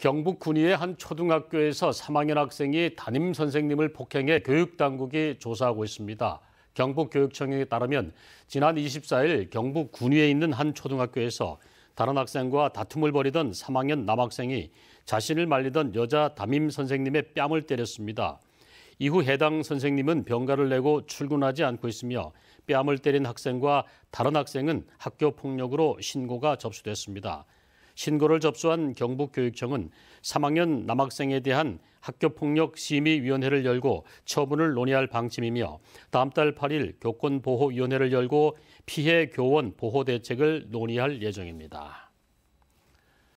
경북 군위의 한 초등학교에서 3학년 학생이 담임 선생님을 폭행해 교육 당국이 조사하고 있습니다. 경북교육청에 따르면 지난 24일 경북 군위에 있는 한 초등학교에서 다른 학생과 다툼을 벌이던 3학년 남학생이 자신을 말리던 여자 담임 선생님의 뺨을 때렸습니다. 이후 해당 선생님은 병가를 내고 출근하지 않고 있으며 뺨을 때린 학생과 다른 학생은 학교 폭력으로 신고가 접수됐습니다. 신고를 접수한 경북교육청은 3학년 남학생에 대한 학교폭력 심의위원회를 열고 처분을 논의할 방침이며 다음 달 8일 교권보호위원회를 열고 피해 교원 보호 대책을 논의할 예정입니다.